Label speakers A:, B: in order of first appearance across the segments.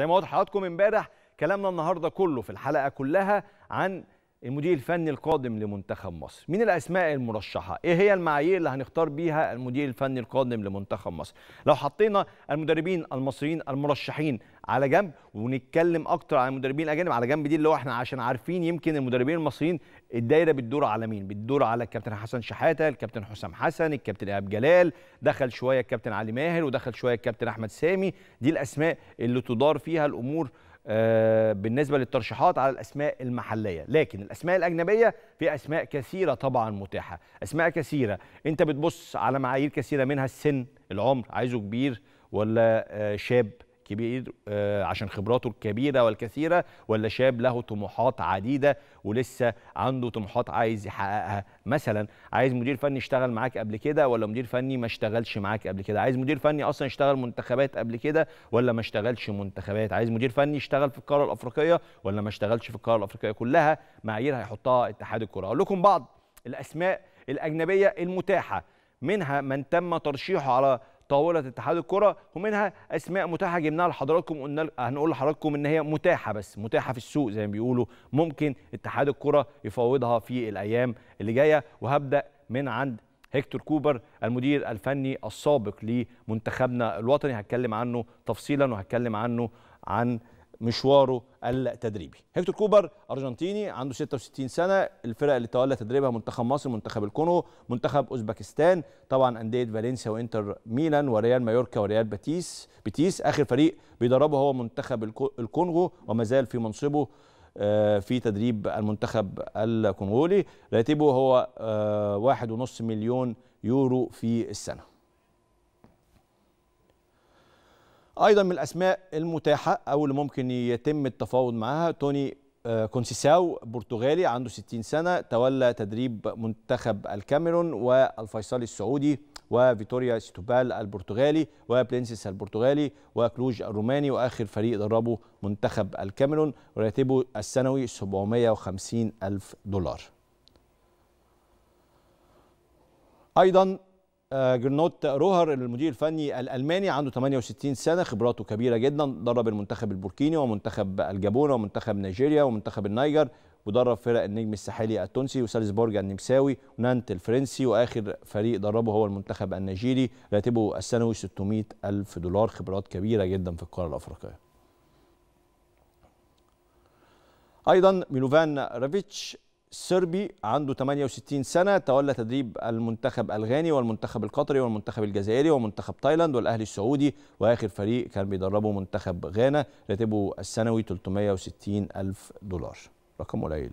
A: زي ما واضح حضراتكم امبارح كلامنا النهارده كله في الحلقه كلها عن المدير الفني القادم لمنتخب مصر مين الاسماء المرشحه ايه هي المعايير اللي هنختار بيها المدير الفني القادم لمنتخب مصر لو حطينا المدربين المصريين المرشحين على جنب ونتكلم اكتر عن المدربين الاجانب على جنب دي اللي هو احنا عشان عارفين يمكن المدربين المصريين الدايره بتدور على مين بتدور على الكابتن حسن شحاته الكابتن حسام حسن الكابتن ايهاب جلال دخل شويه الكابتن علي ماهر ودخل شويه الكابتن احمد سامي دي الاسماء اللي تدار فيها الامور آه، بالنسبه للترشيحات على الاسماء المحليه لكن الاسماء الاجنبيه في اسماء كثيره طبعا متاحه اسماء كثيره انت بتبص على معايير كثيره منها السن العمر عايزه كبير ولا آه، شاب كبير آه، عشان خبراته الكبيره والكثيره ولا شاب له طموحات عديده ولسه عنده طموحات عايز يحققها مثلا عايز مدير فني اشتغل معاك قبل كده ولا مدير فني ما اشتغلش معاك قبل كده عايز مدير فني اصلا اشتغل منتخبات قبل كده ولا ما اشتغلش منتخبات عايز مدير فني اشتغل في القاره الافريقيه ولا ما اشتغلش في القاره الافريقيه كلها معايير هيحطها اتحاد الكره اقول لكم بعض الاسماء الاجنبيه المتاحه منها من تم ترشيحه على طاوله اتحاد الكره ومنها اسماء متاحه جبناها لحضراتكم قلنا هنقول لحضراتكم ان هي متاحه بس متاحه في السوق زي ما بيقولوا ممكن اتحاد الكره يفاوضها في الايام اللي جايه وهبدا من عند هيكتور كوبر المدير الفني السابق لمنتخبنا الوطني هتكلم عنه تفصيلا وهتكلم عنه عن مشواره التدريبي هيكتور كوبر ارجنتيني عنده 66 سنه الفرق اللي تولى تدريبها منتخب مصر منتخب الكونغو منتخب اوزبكستان طبعا انديه فالنسيا وانتر ميلان وريال مايوركا وريال باتيس بتيس اخر فريق بيدربه هو منتخب الكونغو وما زال في منصبه آه، في تدريب المنتخب الكونغولي راتبه هو 1.5 آه، مليون يورو في السنه ايضا من الاسماء المتاحه او اللي ممكن يتم التفاوض معاها توني آه، كونسيساو برتغالي عنده 60 سنه تولى تدريب منتخب الكاميرون والفيصلي السعودي وفيتوريا ستوبال البرتغالي وبلينسيس البرتغالي وكلوج الروماني واخر فريق دربه منتخب الكاميرون وراتبه السنوي 750 الف دولار ايضا آه، جرنوت روهر المدير الفني الالماني عنده 68 سنه خبراته كبيره جدا درب المنتخب البوركيني ومنتخب الجابون ومنتخب نيجيريا ومنتخب النيجر ودرب فرق النجم الساحلي التونسي وسالزبورج النمساوي ونانت الفرنسي واخر فريق دربه هو المنتخب النيجيري راتبه السنوي 600 الف دولار خبرات كبيره جدا في القاره الافريقيه ايضا ميلوفان رافيتش السربي عنده 68 سنة تولى تدريب المنتخب الغاني والمنتخب القطري والمنتخب الجزائري ومنتخب تايلاند والأهلي السعودي وآخر فريق كان بيدربه منتخب غانا راتبه السنوي 360 ألف دولار رقم قليل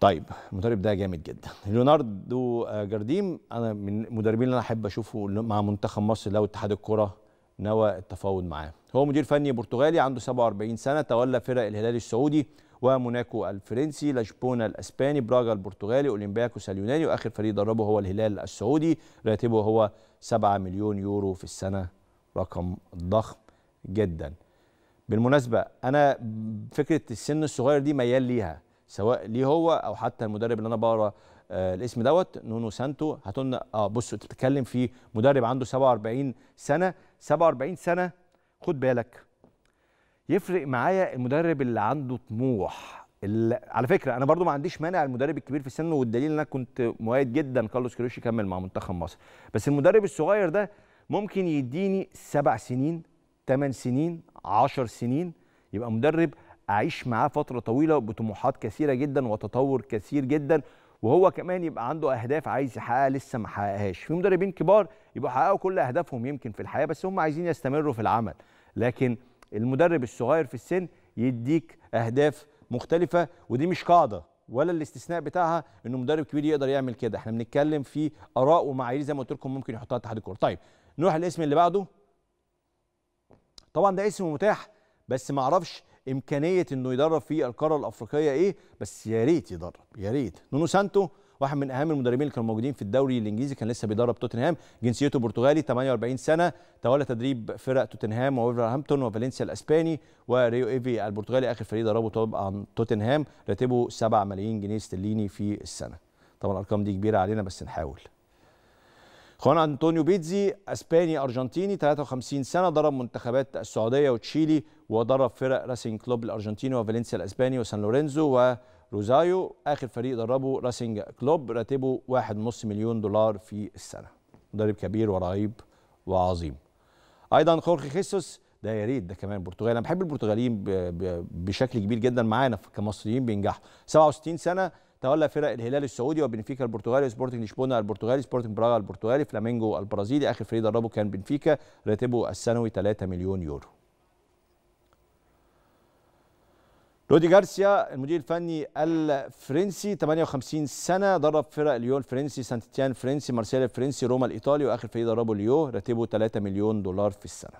A: طيب المدرب ده جامد جدا ليوناردو جارديم انا من المدربين اللي انا احب اشوفه مع منتخب مصر لو اتحاد الكره نوى التفاوض معاه هو مدير فني برتغالي عنده 47 سنه تولى فرق الهلال السعودي وموناكو الفرنسي لشبونه الاسباني براغا البرتغالي اولمبياكوس اليوناني واخر فريق دربه هو الهلال السعودي راتبه هو 7 مليون يورو في السنه رقم ضخم جدا بالمناسبه انا فكره السن الصغير دي ميال ليها سواء ليه هو او حتى المدرب اللي انا بقرا آه، الاسم دوت نونو سانتو هتقولنا اه بصوا تتكلم في مدرب عنده 47 سنه 47 سنه خد بالك يفرق معايا المدرب اللي عنده طموح اللي على فكره انا برضو ما عنديش مانع المدرب الكبير في السن والدليل ان انا كنت مؤيد جدا كارلوس كروش يكمل مع منتخب مصر بس المدرب الصغير ده ممكن يديني سبع سنين ثمان سنين عشر سنين يبقى مدرب اعيش معاه فتره طويله بطموحات كثيره جدا وتطور كثير جدا وهو كمان يبقى عنده اهداف عايز يحققها لسه ما حققهاش في مدربين كبار يبقوا حققوا كل اهدافهم يمكن في الحياه بس هم عايزين يستمروا في العمل لكن المدرب الصغير في السن يديك اهداف مختلفه ودي مش قاعده ولا الاستثناء بتاعها انه مدرب كبير يقدر يعمل كده احنا بنتكلم في اراء ومعايير زي ما قلت لكم ممكن يحطها اتحاد الكوره طيب نروح الاسم اللي بعده طبعا ده اسم متاح بس ما اعرفش امكانيه انه يدرب في القاره الافريقيه ايه بس يا ريت يدرب يا ريت نونو سانتو واحد من اهم المدربين اللي كانوا موجودين في الدوري الانجليزي كان لسه بيدرب توتنهام جنسيته برتغالي 48 سنه تولى تدريب فرق توتنهام وولفرهامبتون وفالنسيا الاسباني وريو ايفي البرتغالي اخر فريق دربه طبعا توتنهام راتبه 7 ملايين جنيه استرليني في السنه طبعا الارقام دي كبيره علينا بس نحاول خوان انطونيو بيتزي اسباني ارجنتيني 53 سنه ضرب منتخبات السعوديه وتشيلي وضرب فرق راسينج كلوب الارجنتيني وفالنسيا الاسباني وسان لورينزو روزايو اخر فريق دربه راسينج كلوب راتبه 1.5 مليون دولار في السنه مدرب كبير ورهيب وعظيم ايضا خورخي خيسوس ده يا ريت ده كمان برتغالي انا بحب البرتغاليين بشكل كبير جدا معانا كمصريين بينجحوا 67 سنه تولى فرق الهلال السعودي وبنفيكا البرتغالي سبورتنج لشبونه البرتغالي سبورتنج براغا البرتغالي فلامينجو البرازيلي اخر فريق دربه كان بنفيكا راتبه السنوي 3 مليون يورو رودي جارسيا المدير الفني الفرنسي 58 سنه درب فرق ليون الفرنسي سانتيتيان الفرنسي مارسيليا الفرنسي روما الايطالي واخر فريق دربه ليو راتبه 3 مليون دولار في السنه.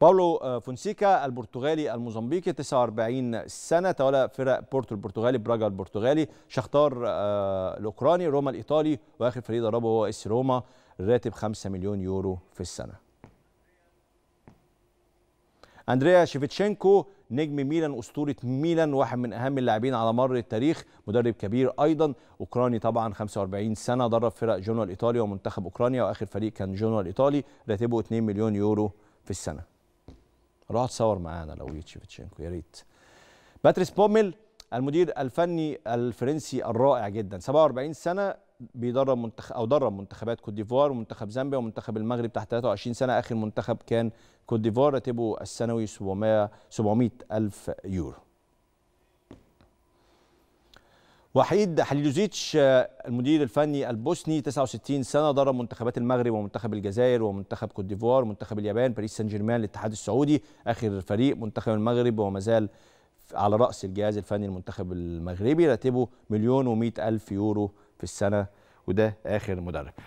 A: باولو آه، فونسيكا البرتغالي الموزمبيقي 49 سنه تولى فرق بورتو البرتغالي براجا البرتغالي شختار آه، الاوكراني روما الايطالي واخر فريق دربه هو اس روما راتب 5 مليون يورو في السنه. أندريا شيفتشينكو نجم ميلان أسطورة ميلان واحد من أهم اللاعبين على مر التاريخ مدرب كبير أيضا أوكراني طبعا 45 سنة درب فرق جونو الإيطالي ومنتخب أوكرانيا وآخر فريق كان جونو الإيطالي راتبه 2 مليون يورو في السنة روح تصور معانا لو جيت شيفتشينكو يا ريت باتريس بوميل المدير الفني الفرنسي الرائع جدا 47 سنة بيدرب منتخب او درب منتخبات كوت ديفوار ومنتخب زامبيا ومنتخب المغرب تحت 23 سنه اخر منتخب كان كوت ديفوار راتبه السنوي 700 700 الف يورو وحيد حليلوزيتش المدير الفني البوسني 69 سنه درب منتخبات المغرب ومنتخب الجزائر ومنتخب كوت ديفوار ومنتخب اليابان باريس سان جيرمان الاتحاد السعودي اخر فريق منتخب المغرب وما زال على راس الجهاز الفني المنتخب المغربي راتبه مليون و الف يورو في السنه وده اخر مدرب